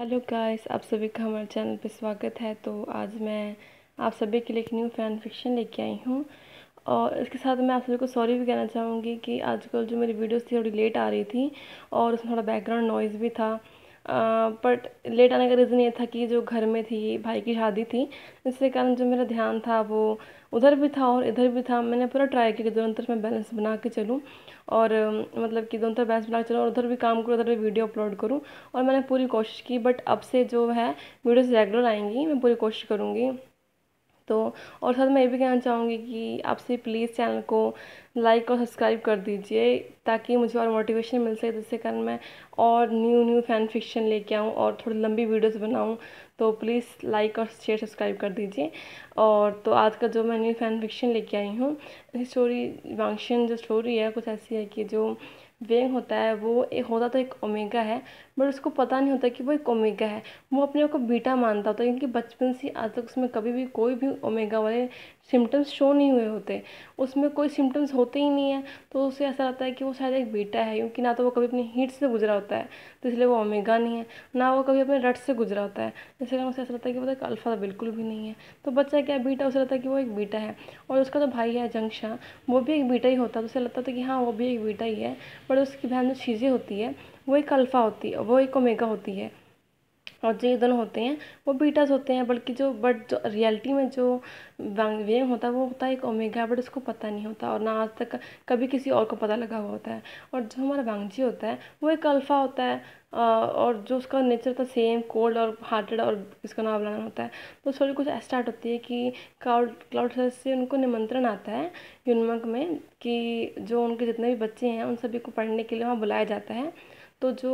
hello guys आप सभी का हमारे चैनल पर स्वागत है तो आज मैं आप सभी के लिए एक न्यू फैन फिक्शन लेके आई हूँ और इसके साथ मैं आप सभी को सॉरी भी कहना चाहूँगी कि आजकल जो मेरी वीडियोस थी थोड़ी लेट आ रही थी और उसमें थोड़ा बैकग्राउंड नॉइज़ भी था बट लेट आने का रीज़न ये था कि जो घर में थी भाई की शादी थी इसके कारण जो मेरा ध्यान था वो उधर भी था और इधर भी था मैंने पूरा ट्राई किया कि दोनों तरफ मैं बैलेंस बना के चलूँ और मतलब कि दोनों तरफ बैलेंस बना के चलूँ और उधर भी काम करूँ उधर भी वीडियो अपलोड करूँ और मैंने पूरी कोशिश की बट अब से जो है वीडियोज़ रेगुलर आएंगी मैं पूरी कोशिश करूँगी तो और साथ मैं ये भी कहना चाहूँगी कि आपसे प्लीज़ चैनल को लाइक और सब्सक्राइब कर दीजिए ताकि मुझे और मोटिवेशन मिल सके जिससे कारण मैं और न्यू न्यू फैन फिक्शन लेके आऊँ और थोड़ी लंबी वीडियोस बनाऊँ तो प्लीज़ लाइक और शेयर सब्सक्राइब कर दीजिए और तो आज का जो मैं न्यू फैन फिक्शन लेके आई हूँ स्टोरी वांगशन जो स्टोरी है कुछ ऐसी है कि जो वेंग होता है वो एक होता तो एक ओमेगा है बट उसको पता नहीं होता कि वो एक ओमेगा है वो अपने आप को बीटा मानता होता है क्योंकि बचपन से आज तक उसमें कभी भी कोई भी ओमेगा वाले सिम्टम्स शो नहीं हुए होते उसमें कोई सिम्टम्स होते ही नहीं है तो उसे ऐसा लगता है कि वो शायद एक बेटा है क्योंकि ना तो वो कभी अपनी हीट से गुजरा होता है तो इसलिए वो ओमेगा नहीं है ना वो कभी अपने रट से गुजरा होता है जिसके तो कारण उसे ऐसा लगता है कि वो तो एक अल्फ़ा तो बिल्कुल भी नहीं है तो बच्चा क्या बीटा उसे लगता है कि वो एक बीटा है और उसका जो भाई है जंगशाह वो भी एक बीटा ही होता है तो उसे लगता था कि हाँ वो भी एक बीटा ही है बट उसकी बहन जो चीज़ें होती है वो एक अल्फ़ा होती है वो एक ओमेगा होती है और जो ये होते हैं वो बीटास होते हैं बल्कि जो बट जो रियलिटी में जो वेव होता है वो होता है एक ओमेगा बट उसको पता नहीं होता और ना आज तक कभी किसी और को पता लगा हुआ होता है और जो हमारा वांगजी होता है वो एक अल्फ़ा होता है और जो उसका नेचर होता है सेम कोल्ड और हार्टेड और इसका नाम लाना होता है तो थोड़ी कुछ स्टार्ट होती है कि क्लाउड क्लाउड से उनको निमंत्रण आता है यूनमक में कि जो उनके जितने भी बच्चे हैं उन सभी को पढ़ने के लिए वहाँ बुलाया जाता है तो जो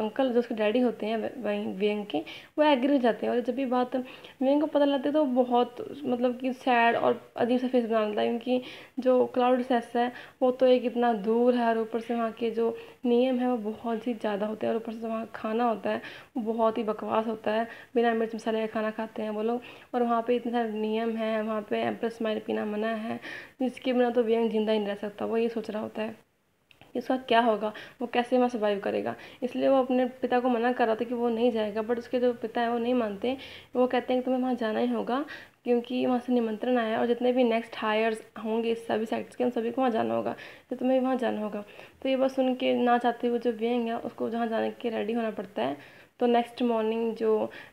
अंकल जो उसके डैडी होते हैं वहीं व्यंग के वो एग्री हो जाते हैं और जब भी बात व्यंग को पता लगती है तो बहुत मतलब कि सैड और अजीब सा फेस बना लेता है क्योंकि जो क्लाउड सेस है वो तो एक इतना दूर है और ऊपर से वहाँ के जो नियम है वो बहुत ही ज़्यादा होते हैं और ऊपर से वहाँ खाना होता है वो बहुत ही बकवास होता है बिना मिर्च मसाले का खाना खाते हैं वो लोग और वहाँ पर इतने सारे नियम हैं वहाँ पर एम्प्रेस माइल पीना मना है जिसके बिना तो व्यंग जिंदा ही नहीं रह सकता वो ये सोच रहा होता है इसका क्या होगा वो कैसे वहाँ सर्वाइव करेगा इसलिए वो अपने पिता को मना कर रहा था कि वो नहीं जाएगा बट उसके जो पिता है वो नहीं मानते वो कहते हैं कि तुम्हें वहाँ जाना ही होगा क्योंकि वहाँ से निमंत्रण आया और जितने भी नेक्स्ट हायर्स होंगे सभी सेक्टर्स के उन सभी को वहाँ जाना होगा तो तुम्हें वहाँ जाना होगा तो ये बस उनके ना चाहते हुए जो व्यंग है उसको जहाँ जाने के रेडी होना पड़ता है तो नेक्स्ट मॉर्निंग जो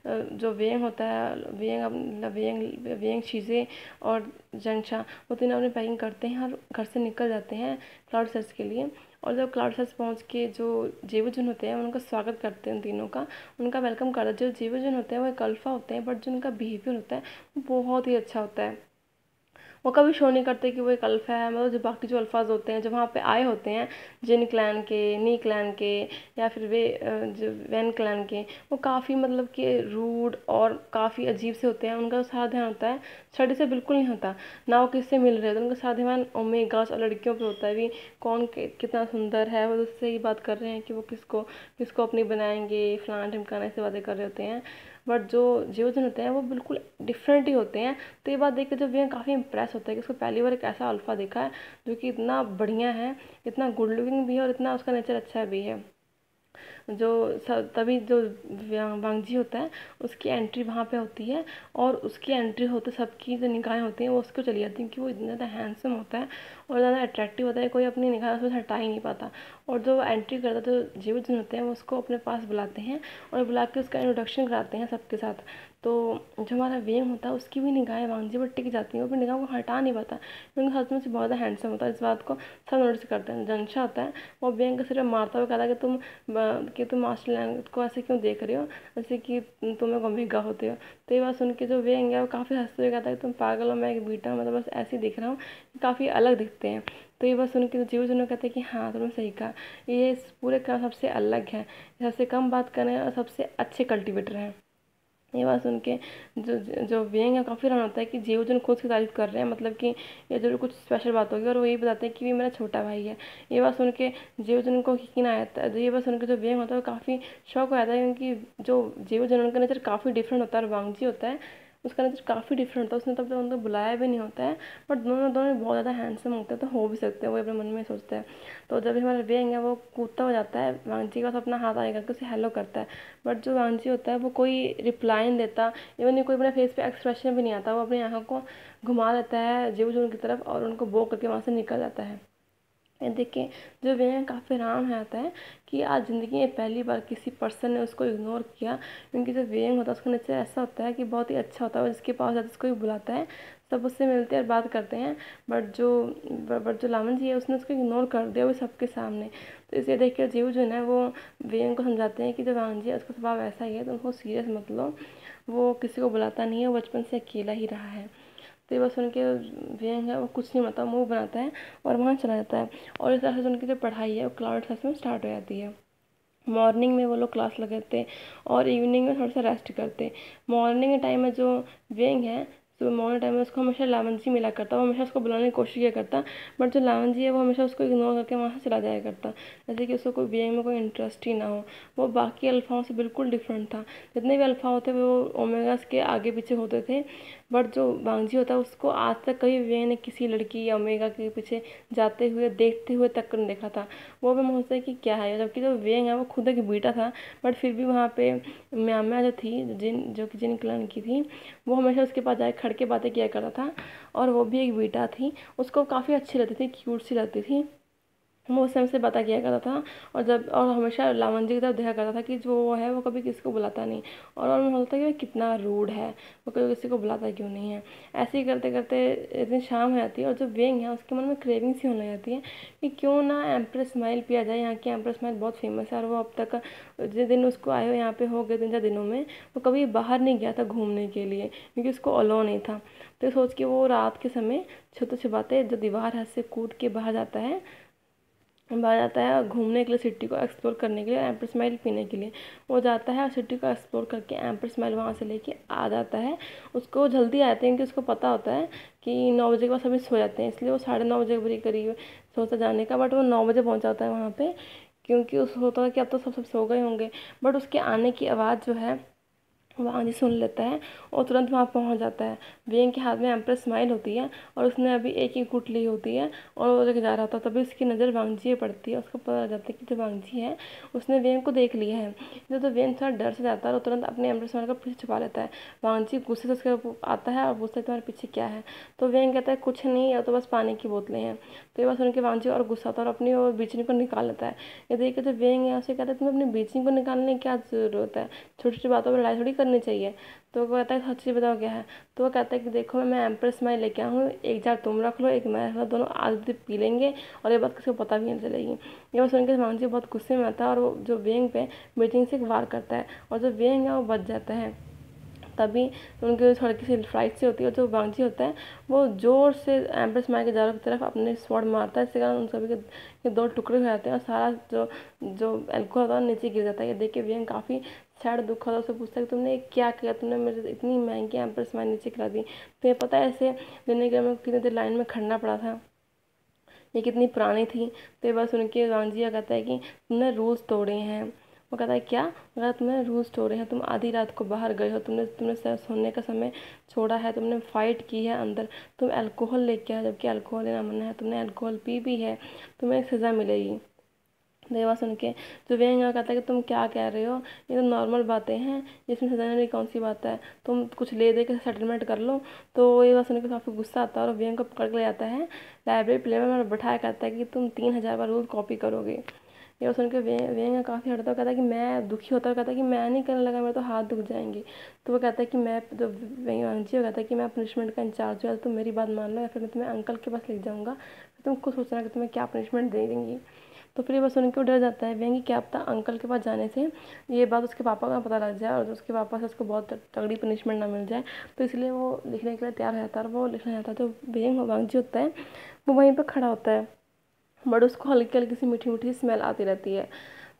जो वेंग होता है वेंग मतलब वेंग वेंग चीज़ें और जनशा वो तीनों अपनी पैकिंग करते हैं और घर से निकल जाते हैं क्लाउड सर्च के लिए और जब क्लाउड सर्च पहुँच के जो जुन होते हैं उनका स्वागत करते हैं उन तीनों का उनका वेलकम करते हैं जो जेवजुन होते हैं वो एक अल्फ़ा होते हैं बट जो उनका बिहेवियर होता है वो बहुत ही अच्छा होता है वो कभी शो नहीं करते कि वो एक अल्फ़ा है मतलब जो बाकी जो अल्फाज होते हैं जो वहाँ पे आए होते हैं जिन क्लैन के नी क्लैन के या फिर वे जो वैन क्लैन के वो काफ़ी मतलब कि रूड और काफ़ी अजीब से होते हैं उनका सारा ध्यान होता है छठी से बिल्कुल नहीं होता ना वो किससे मिल रहे होते उनका सारा ध्यान गाज और लड़कियों पर होता है भी कौन कितना सुंदर है वो तो उससे ही बात कर रहे हैं कि वो किसको किसको अपनी बनाएंगे फ्लान ढिमकाना ऐसे बातें कर रहे होते हैं बट जो जीवजन होते हैं वो बिल्कुल डिफरेंट ही होते हैं तो ये बात देख के जब तो भी काफ़ी इंप्रेस होता है कि उसको पहली बार एक ऐसा अल्फ़ा देखा है जो कि इतना बढ़िया है इतना गुड लुकिंग भी है और इतना उसका नेचर अच्छा भी है जो तभी जो वांगजी होता है उसकी एंट्री वहाँ पे होती है और उसकी एंट्री होते सबकी जो निगाहें होती हैं वो उसको चली जाती हैं क्योंकि वो इतना ज़्यादा हैंडसम होता है और ज़्यादा अट्रैक्टिव होता है कोई अपनी निगाह उसको हटा ही नहीं पाता और जो एंट्री करता जो जीव जन होते हैं वो उसको अपने पास बुलाते हैं और बुला के उसका इंट्रोडक्शन कराते हैं सबके साथ तो जो हमारा वेम होता है उसकी भी निगाहें वांगजी पर टिक जाती हैं वो अपनी निगाह को हटा नहीं पाता क्योंकि हस्बैंड में से बहुत ज़्यादा हैंडसम होता है इस बात को सब नोटिस करते हैं जंशा होता है वो बैंक सिर्फ मारता हुआ कहता है कि तुम कि तुम मास्टर लैंग्वेज को ऐसे क्यों देख रहे हो जैसे कि तुम्हें गमिगा होते हो तो ये बात सुन के जो वे है वो काफ़ी हंसते हुए कहता है कि तुम पागल हो मैं एक बीटा मतलब बस ऐसे ही दिख रहा हूँ काफ़ी अलग दिखते हैं तो ये बात सुन के जीव जो कहते हैं कि हाँ तो तुमने सही कहा ये इस पूरे का सबसे अलग है सबसे कम बात करें और सबसे अच्छे कल्टिवेटर हैं ये बात सुन के जो जो व्यंग है काफ़ी रन होता है कि जीव जन खुद की तारीफ कर रहे हैं मतलब कि ये जरूर कुछ स्पेशल बात होगी और वो यही बताते हैं कि भी मेरा छोटा भाई है ये बात सुन के जन को यकीन आया था ये बात सुन के जो व्यंग होता है वो काफ़ी शौक हो जाता है क्योंकि जो जन उनका नेचर काफ़ी डिफरेंट होता है और वांगजी होता है उसका नेचर काफ़ी डिफरेंट था उसने तब तक उनको बुलाया भी नहीं होता है बट दोनों दोनों बहुत ज़्यादा हैंडसम होते हैं तो हो भी सकते हैं वो अपने मन में सोचते हैं तो जब भी हमारे वेंग है वो कूदता हो जाता है वांगजी के पास अपना हाथ आएगा करके उसे हेलो करता है बट जो वांगजी होता है वो कोई रिप्लाई नहीं देता इवन कोई अपने फेस पर एक्सप्रेशन भी नहीं आता वो अपनी आँखों को घुमा देता है जीव जून की तरफ और उनको बो करके वहाँ से निकल जाता है देखिए जो व्यंग काफ़ी राम है आता है कि आज ज़िंदगी में पहली बार किसी पर्सन ने उसको इग्नोर किया क्योंकि जो व्यंग होता है उसका नेचर ऐसा होता है कि बहुत ही अच्छा होता है जिसके पास जाता है उसको भी बुलाता है सब उससे मिलते हैं और बात करते हैं बट जो बट जो लामन जी है उसने उसको इग्नोर कर दिया वो सबके सामने तो इसे देख कर जीव जो है ना वो व्यंग को समझाते हैं कि जो राम जी है उसका स्वभाव ऐसा ही है तो उनको सीरियस मतलब वो किसी को बुलाता नहीं है वो बचपन से अकेला ही रहा है तो ये बस उनके व्यंग है वो कुछ नहीं मतलब मूव बनाता है और वहाँ चला जाता है और इस तरह से उनकी जो पढ़ाई है वो क्लाउड क्लास में स्टार्ट हो जाती है मॉर्निंग में वो लोग क्लास लगाते और इवनिंग में थोड़ा सा रेस्ट करते मॉर्निंग टाइम में जो व्यंग है सुबह मॉर्निंग टाइम में उसको हमेशा लावन जी मिला करता वो हमेशा उसको बुलाने की कोशिश किया करता बट जो लावन जी है वो हमेशा उसको इग्नोर करके वहाँ से चला जाया करता जैसे कि उसको कोई बीएम में कोई इंटरेस्ट ही ना हो वो बाकी अल्फ़ाओं से बिल्कुल डिफरेंट था जितने भी अल्फ़ा होते वो ओमेगास के आगे पीछे होते थे बट जो वांगजी होता है उसको आज तक कभी ने किसी लड़की या मेगा के पीछे जाते हुए देखते हुए तक नहीं देखा था वो भी मैं कि क्या है जबकि जो व्यंग है वो खुद एक बेटा था बट फिर भी वहाँ पे म्यामा जो थी जिन जो कि जिन क्लन की थी वो हमेशा उसके पास जाए खड़ के बातें किया करता था और वो भी एक बेटा थी उसको काफ़ी अच्छी लगती थी क्यूट सी लगती थी मौसम से बता किया करता था और जब और हमेशा लावन जी की तरफ देखा करता था कि जो वो है वो कभी किसी को बुलाता नहीं और और होता था कि वह कितना रूड है वो कभी किसी को बुलाता क्यों नहीं है ऐसे ही करते करते इतनी शाम हो जाती है और जो वेंग है उसके मन में क्रेविंग सी होने जाती है कि क्यों ना एम्प्रेस स्माइल पिया जाए यहाँ की एम्प्रेस स्माइल बहुत फेमस है और वो अब तक जिस दिन उसको आए हो यहाँ पर हो गए तीन चार दिनों में वो कभी बाहर नहीं गया था घूमने के लिए क्योंकि उसको अलो नहीं था तो सोच के वो रात के समय छुप छुपाते जो दीवार हाथ से कूद के बाहर जाता है बाहर जाता है घूमने के लिए सिटी को एक्सप्लोर करने के लिए एम्पर स्माइल पीने के लिए वो जाता है और सिटी को एक्सप्लोर करके एम्पर स्माइल वहाँ से लेके आ जाता है उसको जल्दी आते हैं क्योंकि उसको पता होता है कि नौ बजे के बाद सभी सो जाते हैं इसलिए वो साढ़े नौ बजे के करीब सोचता जाने का बट वो नौ बजे पहुँच जाता है वहाँ पर क्योंकि उस होता है कि अब तो सब सब सो गए होंगे बट उसके आने की आवाज़ जो है वहाँ जी सुन लेता है और तुरंत वहाँ पहुँच जाता है व्यंग के हाथ में एम्प्रेस स्माइल होती है और उसने अभी एक ही गुट ली होती है और वो जगह जा रहा होता है तभी उसकी नज़र वांगजी पड़ती है उसको पता जाता है कि जो वांगजी है उसने व्यंग को देख लिया है जब तो व्यंग थोड़ा डर से जाता है और तुरंत अपने एम्प्रेस स्माइल को पीछे छुपा लेता है वांगजी गुस्से से उसके आता है और पूछता है तुम्हारे पीछे क्या है तो व्यंग कहता है कुछ नहीं है तो बस पानी की बोतलें हैं तो ये बस उनके वांगजी और गुस्सा होता है और अपनी वो बीचनी को निकाल लेता है ये देखिए जो व्यंग है उसे कहता है तुम्हें अपनी बीचनी को निकालने की क्या ज़रूरत है छोटी छोटी बातों पर लड़ाई थोड़ी करनी चाहिए तो वो कहता है सच चीज़ बताओ क्या है तो वो कहता है कि देखो मैं एम्प्रेस माई लेके आऊँ एक जार तुम रख लो एक मैं रख लो दोनों आदि पी लेंगे और ये बात किसी को पता भी नहीं चलेगी ये बात सुनकर जी बहुत गुस्से में आता है और वो जो वेंग पे मीटिंग से वार करता है और जो वेंग है वो बच जाता है तभी उनकी जो हल्की सी सी होती है और जो बागजी होता है वो जोर से एम्प्रेस मार के जारो की तरफ अपने स्वॉर्ड मारता है इसके कारण उन सभी के दो टुकड़े हो जाते हैं और सारा जो जो एल्कोहल होता है नीचे गिर जाता है ये देख के व्यंग काफ़ी सैड दुख होता है उससे पूछता है कि तुमने क्या किया तुमने मेरे इतनी महंगी एम्प्रेस मार नीचे खिला दी तो ये पता है ऐसे देने के लिए कितनी देर लाइन में खड़ना पड़ा था ये कितनी पुरानी थी तो बस उनके वांगजिया कहता है कि तुमने रूल्स तोड़े हैं वो कहता है क्या अगर तुम्हारे रूल्स हो हैं तुम आधी रात को बाहर गए हो तुमने तुमने सोने का समय छोड़ा है तुमने फाइट की है अंदर तुम अल्कोहल लेके आए जबकि अल्कोहल लेना मना है तुमने अल्कोहल पी भी है तुम्हें सज़ा मिलेगी देवा तो सुन के जो वे यहाँ कहता है कि तुम क्या कह रहे हो ये तो नॉर्मल बातें हैं जिसमें सजाने वाली कौन सी बात है तुम कुछ ले दे के सेटलमेंट कर लो तो ये बात सुन के काफ़ी गुस्सा आता है और व्यंग को पकड़ के ले जाता है लाइब्रेरी प्ले में बैठाया कहता है कि तुम तीन हज़ार बार रूल कॉपी करोगे ये सुन के वे वेंगा काफ़ी हटता कहता है कि मैं दुखी होता कहता है कि मैं नहीं करने लगा मेरे तो हाथ दुख जाएंगे तो वो कहता है कि मैं जी वेंगावंशी कहता है कि मैं पनिशमेंट का इंचार्ज हूँ तुम तो मेरी बात मान लो या फिर मैं तुम्हें अंकल के पास ले जाऊँगा तुम खुद सोचना कि तुम्हें क्या पनिशमेंट दे देंगी तो फिर ये बात सुन के डर जाता है वेंगी क्या पता अंकल के पास जाने से ये बात उसके पापा का पता लग जाए और उसके पापा से उसको बहुत तगड़ी पनिशमेंट ना मिल जाए तो इसलिए वो लिखने के लिए तैयार हो जाता है और वो लिखना चाहता है तो वेंग जी होता है वो वहीं पर खड़ा होता है बट उसको हल्की हल्की सी मीठी मीठी स्मेल आती रहती है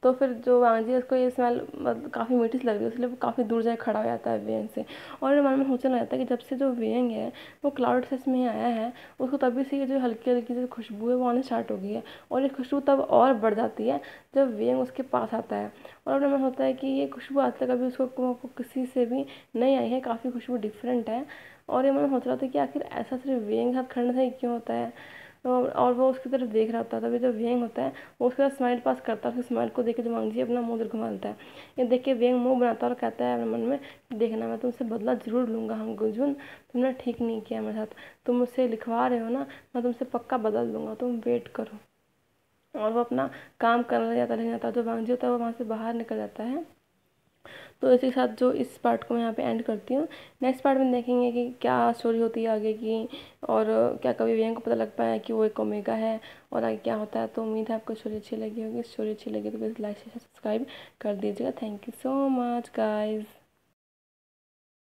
तो फिर जो वांग जी उसको ये स्मेल मतलब काफ़ी मीठी लग रही है इसलिए वो काफ़ी दूर जाए खड़ा हो जाता है वेंग से और मेरे मन सोचना जाता है कि जब से जो वेंग है वो क्लाउड सेस में आया है उसको तभी से ये जो हल्की हल्की जो खुशबू है वो आने स्टार्ट हो गई है और ये खुशबू तब और बढ़ जाती है जब वेंग उसके पास आता है और अपने मन होता है कि ये खुशबू आज तक अभी उसको किसी से भी नहीं आई है काफ़ी खुशबू डिफरेंट है और ये मन सोच रहा था कि आखिर ऐसा सिर्फ वेंग हाथ खड़ने से क्यों होता है तो और वो उसकी तरफ देख रहा होता है तभी जो व्यंग होता है वो उसके साथ स्माइल पास करता है उसके स्माइल को देख के जमांग जी अपना मुँह उधर घुमा लेता है ये देख के व्यंग मुँह बनाता है और कहता है अपने मन में देखना मैं तुमसे बदला जरूर लूँगा हम गुजुन तुमने ठीक नहीं किया मेरे साथ तुम उससे लिखवा रहे हो ना मैं तुमसे पक्का बदल दूँगा तुम वेट करो और वो अपना काम करने जाता लेकिन जाता जो वांगजी होता है वो वहाँ से बाहर निकल जाता है तो इसी के साथ जो इस पार्ट को मैं यहाँ पे एंड करती हूँ नेक्स्ट पार्ट में देखेंगे कि क्या स्टोरी होती है आगे की और क्या कभी व्यंग को पता लग पाया कि वो एक ओमेगा है और आगे क्या होता है तो उम्मीद है आपको स्टोरी अच्छी लगी होगी स्टोरी अच्छी लगी तो प्लीज़ लाइक शेयर सब्सक्राइब कर दीजिएगा thank you so much guys